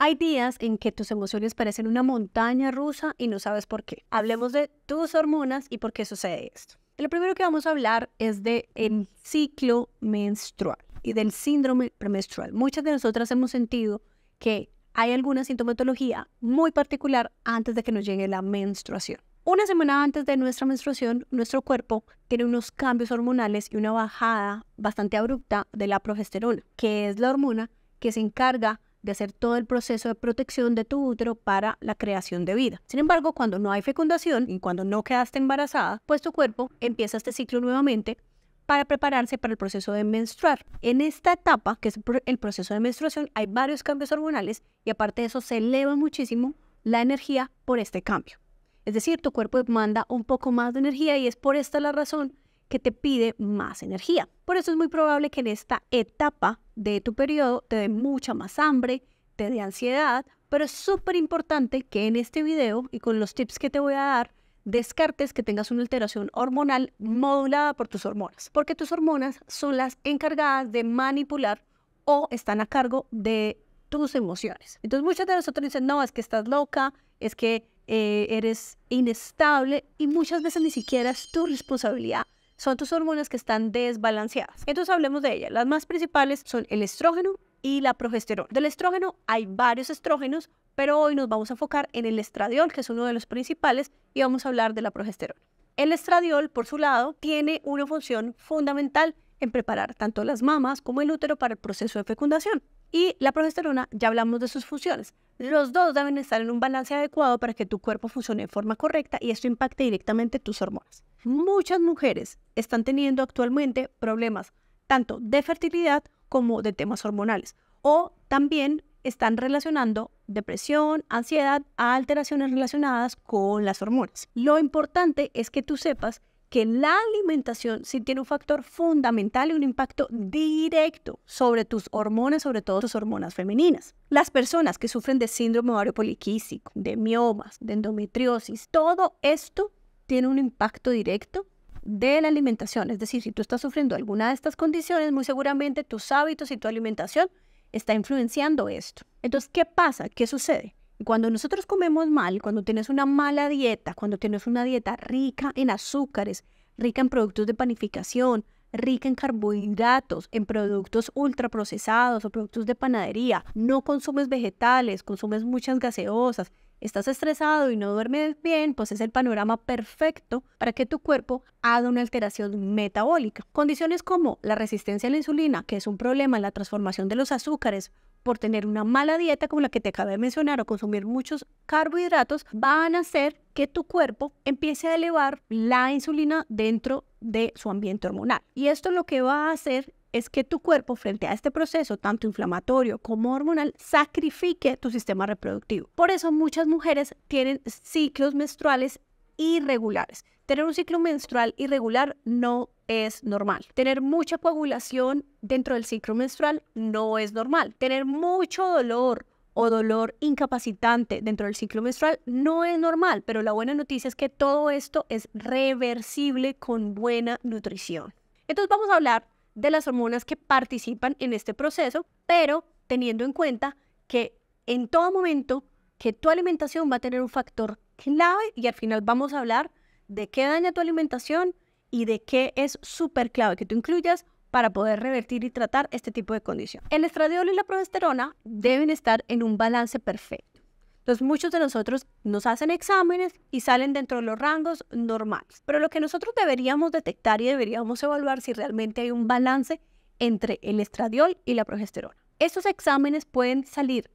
Hay días en que tus emociones parecen una montaña rusa y no sabes por qué. Hablemos de tus hormonas y por qué sucede esto. Lo primero que vamos a hablar es de el ciclo menstrual y del síndrome premenstrual. Muchas de nosotras hemos sentido que hay alguna sintomatología muy particular antes de que nos llegue la menstruación. Una semana antes de nuestra menstruación, nuestro cuerpo tiene unos cambios hormonales y una bajada bastante abrupta de la progesterona, que es la hormona que se encarga hacer todo el proceso de protección de tu útero para la creación de vida. Sin embargo, cuando no hay fecundación y cuando no quedaste embarazada, pues tu cuerpo empieza este ciclo nuevamente para prepararse para el proceso de menstruar. En esta etapa, que es el proceso de menstruación, hay varios cambios hormonales y aparte de eso se eleva muchísimo la energía por este cambio. Es decir, tu cuerpo demanda un poco más de energía y es por esta la razón que te pide más energía. Por eso es muy probable que en esta etapa de tu periodo te dé mucha más hambre, te dé ansiedad, pero es súper importante que en este video y con los tips que te voy a dar, descartes que tengas una alteración hormonal modulada por tus hormonas, porque tus hormonas son las encargadas de manipular o están a cargo de tus emociones. Entonces muchas de nosotros dicen, no, es que estás loca, es que eh, eres inestable y muchas veces ni siquiera es tu responsabilidad son tus hormonas que están desbalanceadas. Entonces hablemos de ellas. Las más principales son el estrógeno y la progesterona. Del estrógeno hay varios estrógenos, pero hoy nos vamos a enfocar en el estradiol, que es uno de los principales, y vamos a hablar de la progesterona. El estradiol, por su lado, tiene una función fundamental en preparar tanto las mamas como el útero para el proceso de fecundación y la progesterona, ya hablamos de sus funciones. Los dos deben estar en un balance adecuado para que tu cuerpo funcione de forma correcta y esto impacte directamente tus hormonas. Muchas mujeres están teniendo actualmente problemas tanto de fertilidad como de temas hormonales o también están relacionando depresión, ansiedad a alteraciones relacionadas con las hormonas. Lo importante es que tú sepas que la alimentación sí tiene un factor fundamental y un impacto directo sobre tus hormonas, sobre todo tus hormonas femeninas. Las personas que sufren de síndrome ovario poliquístico, de miomas, de endometriosis, todo esto tiene un impacto directo de la alimentación. Es decir, si tú estás sufriendo alguna de estas condiciones, muy seguramente tus hábitos y tu alimentación está influenciando esto. Entonces, ¿qué pasa? ¿Qué sucede? cuando nosotros comemos mal, cuando tienes una mala dieta, cuando tienes una dieta rica en azúcares, rica en productos de panificación, rica en carbohidratos, en productos ultraprocesados o productos de panadería, no consumes vegetales, consumes muchas gaseosas, estás estresado y no duermes bien, pues es el panorama perfecto para que tu cuerpo haga una alteración metabólica. Condiciones como la resistencia a la insulina, que es un problema en la transformación de los azúcares por tener una mala dieta como la que te acabo de mencionar o consumir muchos carbohidratos, van a ser que tu cuerpo empiece a elevar la insulina dentro de su ambiente hormonal. Y esto lo que va a hacer es que tu cuerpo frente a este proceso, tanto inflamatorio como hormonal, sacrifique tu sistema reproductivo. Por eso muchas mujeres tienen ciclos menstruales irregulares. Tener un ciclo menstrual irregular no es normal. Tener mucha coagulación dentro del ciclo menstrual no es normal. Tener mucho dolor o dolor incapacitante dentro del ciclo menstrual no es normal, pero la buena noticia es que todo esto es reversible con buena nutrición. Entonces vamos a hablar de las hormonas que participan en este proceso, pero teniendo en cuenta que en todo momento que tu alimentación va a tener un factor clave y al final vamos a hablar de qué daña tu alimentación y de qué es súper clave que tú incluyas para poder revertir y tratar este tipo de condición. El estradiol y la progesterona deben estar en un balance perfecto. Entonces muchos de nosotros nos hacen exámenes y salen dentro de los rangos normales. Pero lo que nosotros deberíamos detectar y deberíamos evaluar si realmente hay un balance entre el estradiol y la progesterona. Estos exámenes pueden salir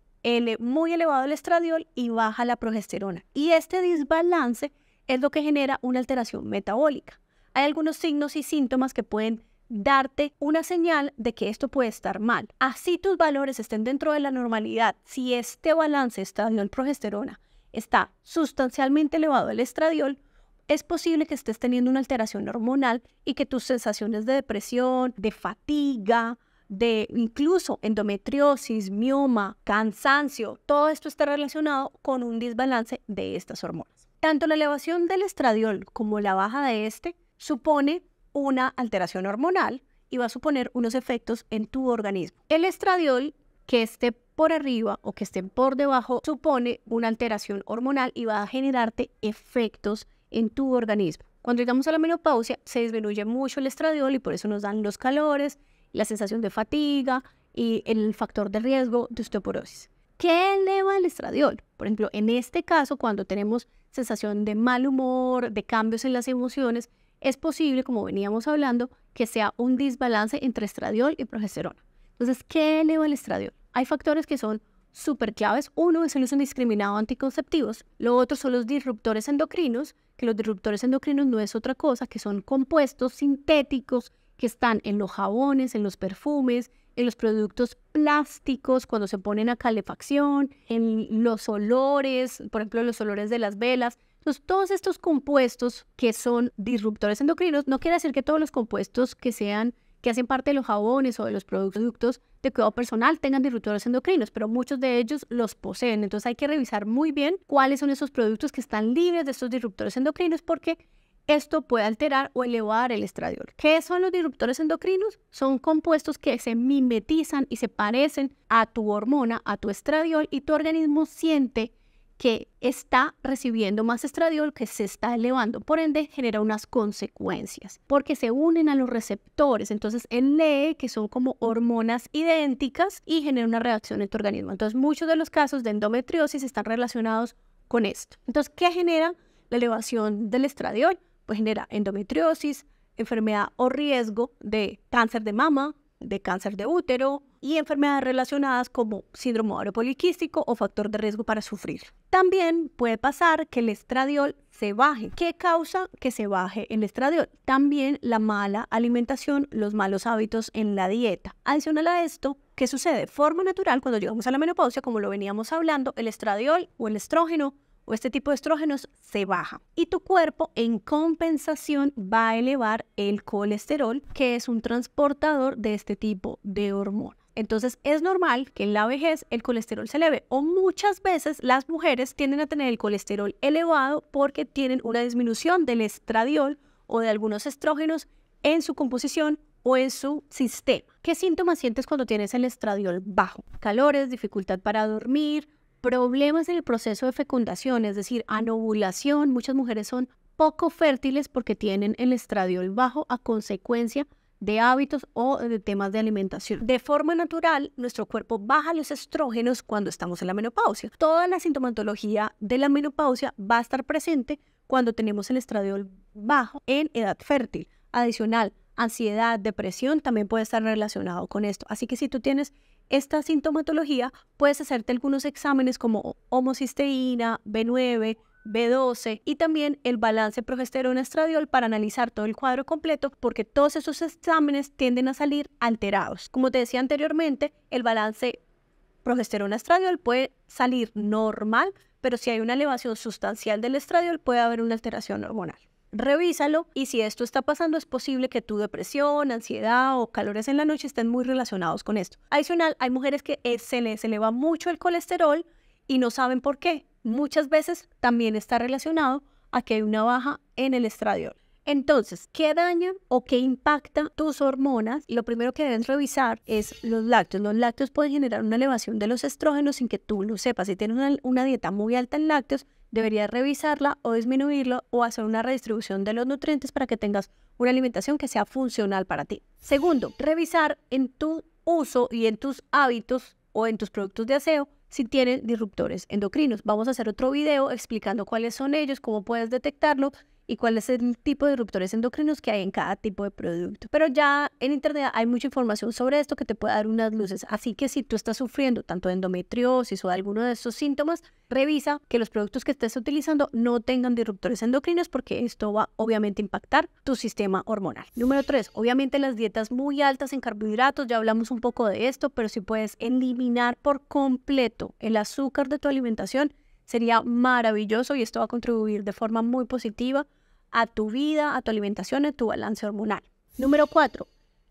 muy elevado el estradiol y baja la progesterona. Y este desbalance es lo que genera una alteración metabólica. Hay algunos signos y síntomas que pueden darte una señal de que esto puede estar mal. Así tus valores estén dentro de la normalidad. Si este balance estradiol-progesterona está sustancialmente elevado el estradiol, es posible que estés teniendo una alteración hormonal y que tus sensaciones de depresión, de fatiga, de incluso endometriosis, mioma, cansancio, todo esto está relacionado con un desbalance de estas hormonas. Tanto la elevación del estradiol como la baja de este supone una alteración hormonal y va a suponer unos efectos en tu organismo. El estradiol que esté por arriba o que esté por debajo supone una alteración hormonal y va a generarte efectos en tu organismo. Cuando llegamos a la menopausia se disminuye mucho el estradiol y por eso nos dan los calores, la sensación de fatiga y el factor de riesgo de osteoporosis. ¿Qué eleva el estradiol? Por ejemplo, en este caso, cuando tenemos sensación de mal humor, de cambios en las emociones, es posible, como veníamos hablando, que sea un desbalance entre estradiol y progesterona. Entonces, ¿qué eleva el estradiol? Hay factores que son súper claves. Uno es el uso indiscriminado de anticonceptivos. Lo otro son los disruptores endocrinos, que los disruptores endocrinos no es otra cosa que son compuestos sintéticos que están en los jabones, en los perfumes, en los productos plásticos cuando se ponen a calefacción, en los olores, por ejemplo, los olores de las velas. Entonces, todos estos compuestos que son disruptores endocrinos, no quiere decir que todos los compuestos que sean que hacen parte de los jabones o de los productos de cuidado personal tengan disruptores endocrinos, pero muchos de ellos los poseen. Entonces hay que revisar muy bien cuáles son esos productos que están libres de estos disruptores endocrinos porque esto puede alterar o elevar el estradiol. ¿Qué son los disruptores endocrinos? Son compuestos que se mimetizan y se parecen a tu hormona, a tu estradiol, y tu organismo siente que está recibiendo más estradiol que se está elevando, por ende genera unas consecuencias, porque se unen a los receptores, entonces él lee que son como hormonas idénticas y genera una reacción en tu organismo. Entonces muchos de los casos de endometriosis están relacionados con esto. Entonces, ¿qué genera la elevación del estradiol? Pues genera endometriosis, enfermedad o riesgo de cáncer de mama, de cáncer de útero y enfermedades relacionadas como síndrome ovario poliquístico o factor de riesgo para sufrir. También puede pasar que el estradiol se baje. ¿Qué causa que se baje el estradiol? También la mala alimentación, los malos hábitos en la dieta. Adicional a esto, ¿qué sucede? Forma natural, cuando llegamos a la menopausia, como lo veníamos hablando, el estradiol o el estrógeno o este tipo de estrógenos se baja y tu cuerpo en compensación va a elevar el colesterol, que es un transportador de este tipo de hormona. Entonces es normal que en la vejez el colesterol se eleve o muchas veces las mujeres tienden a tener el colesterol elevado porque tienen una disminución del estradiol o de algunos estrógenos en su composición o en su sistema. ¿Qué síntomas sientes cuando tienes el estradiol bajo? Calores, dificultad para dormir, problemas en el proceso de fecundación, es decir, anovulación. Muchas mujeres son poco fértiles porque tienen el estradiol bajo a consecuencia de hábitos o de temas de alimentación. De forma natural, nuestro cuerpo baja los estrógenos cuando estamos en la menopausia. Toda la sintomatología de la menopausia va a estar presente cuando tenemos el estradiol bajo en edad fértil. Adicional, ansiedad, depresión, también puede estar relacionado con esto. Así que si tú tienes esta sintomatología, puedes hacerte algunos exámenes como homocisteína, B9, B12 y también el balance progesterona-estradiol para analizar todo el cuadro completo porque todos esos exámenes tienden a salir alterados. Como te decía anteriormente, el balance progesterona-estradiol puede salir normal, pero si hay una elevación sustancial del estradiol puede haber una alteración hormonal revísalo y si esto está pasando es posible que tu depresión, ansiedad o calores en la noche estén muy relacionados con esto. Adicional, hay mujeres que eh, se les eleva mucho el colesterol y no saben por qué. Muchas veces también está relacionado a que hay una baja en el estradiol. Entonces, ¿qué daña o qué impacta tus hormonas? Lo primero que debes revisar es los lácteos. Los lácteos pueden generar una elevación de los estrógenos sin que tú lo sepas. Si tienes una dieta muy alta en lácteos, deberías revisarla o disminuirlo o hacer una redistribución de los nutrientes para que tengas una alimentación que sea funcional para ti. Segundo, revisar en tu uso y en tus hábitos o en tus productos de aseo si tienen disruptores endocrinos. Vamos a hacer otro video explicando cuáles son ellos, cómo puedes detectarlo y cuál es el tipo de disruptores endocrinos que hay en cada tipo de producto. Pero ya en Internet hay mucha información sobre esto que te puede dar unas luces. Así que si tú estás sufriendo tanto de endometriosis o de alguno de esos síntomas, revisa que los productos que estés utilizando no tengan disruptores endocrinos porque esto va obviamente a impactar tu sistema hormonal. Número tres, obviamente las dietas muy altas en carbohidratos, ya hablamos un poco de esto, pero si puedes eliminar por completo el azúcar de tu alimentación, Sería maravilloso y esto va a contribuir de forma muy positiva a tu vida, a tu alimentación, a tu balance hormonal. Número 4.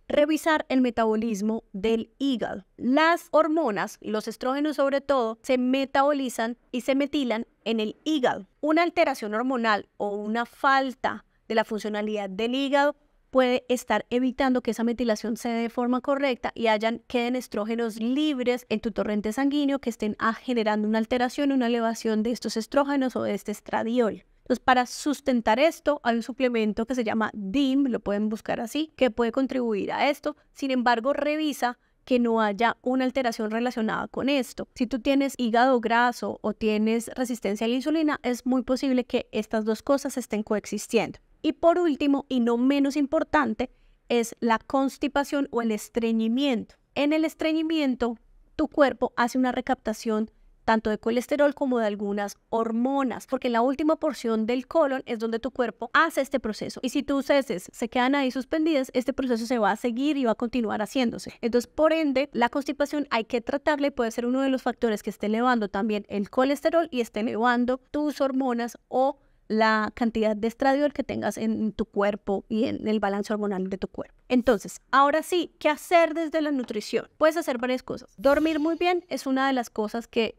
Revisar el metabolismo del hígado. Las hormonas, los estrógenos sobre todo, se metabolizan y se metilan en el hígado. Una alteración hormonal o una falta de la funcionalidad del hígado puede estar evitando que esa metilación se dé de forma correcta y hayan, queden estrógenos libres en tu torrente sanguíneo que estén ah, generando una alteración, una elevación de estos estrógenos o de este estradiol. Entonces, para sustentar esto, hay un suplemento que se llama DIM, lo pueden buscar así, que puede contribuir a esto. Sin embargo, revisa que no haya una alteración relacionada con esto. Si tú tienes hígado graso o tienes resistencia a la insulina, es muy posible que estas dos cosas estén coexistiendo. Y por último, y no menos importante, es la constipación o el estreñimiento. En el estreñimiento, tu cuerpo hace una recaptación tanto de colesterol como de algunas hormonas, porque la última porción del colon es donde tu cuerpo hace este proceso. Y si tus heces se quedan ahí suspendidas, este proceso se va a seguir y va a continuar haciéndose. Entonces, por ende, la constipación hay que tratarla y puede ser uno de los factores que esté elevando también el colesterol y esté elevando tus hormonas o la cantidad de estradiol que tengas en tu cuerpo y en el balance hormonal de tu cuerpo. Entonces, ahora sí, ¿qué hacer desde la nutrición? Puedes hacer varias cosas. Dormir muy bien es una de las cosas que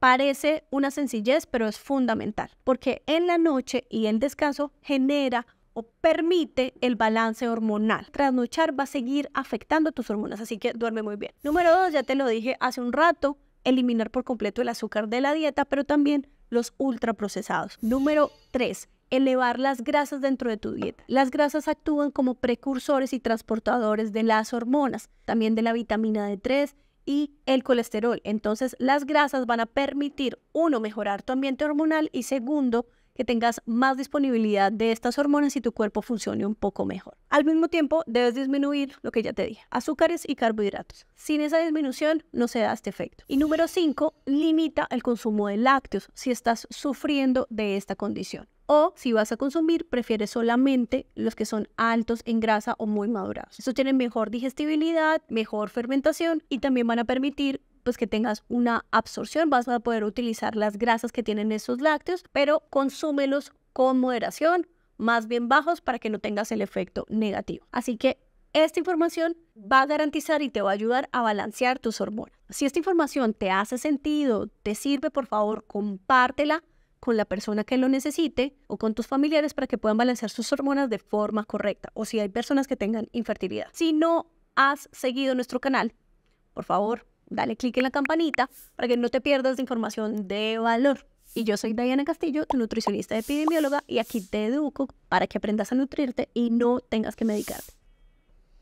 parece una sencillez, pero es fundamental, porque en la noche y en descanso genera o permite el balance hormonal. Trasnochar va a seguir afectando tus hormonas, así que duerme muy bien. Número dos, ya te lo dije hace un rato, eliminar por completo el azúcar de la dieta, pero también los ultraprocesados. Número 3 elevar las grasas dentro de tu dieta. Las grasas actúan como precursores y transportadores de las hormonas, también de la vitamina D3 y el colesterol. Entonces, las grasas van a permitir, uno, mejorar tu ambiente hormonal y segundo, que tengas más disponibilidad de estas hormonas y tu cuerpo funcione un poco mejor. Al mismo tiempo, debes disminuir lo que ya te dije, azúcares y carbohidratos. Sin esa disminución no se da este efecto. Y número 5, limita el consumo de lácteos si estás sufriendo de esta condición. O si vas a consumir, prefiere solamente los que son altos en grasa o muy madurados. Estos tienen mejor digestibilidad, mejor fermentación y también van a permitir pues que tengas una absorción, vas a poder utilizar las grasas que tienen esos lácteos, pero consúmelos con moderación, más bien bajos para que no tengas el efecto negativo. Así que esta información va a garantizar y te va a ayudar a balancear tus hormonas. Si esta información te hace sentido, te sirve, por favor, compártela con la persona que lo necesite o con tus familiares para que puedan balancear sus hormonas de forma correcta o si hay personas que tengan infertilidad. Si no has seguido nuestro canal, por favor, dale clic en la campanita para que no te pierdas de información de valor. Y yo soy Diana Castillo, tu nutricionista epidemióloga, y aquí te educo para que aprendas a nutrirte y no tengas que medicarte.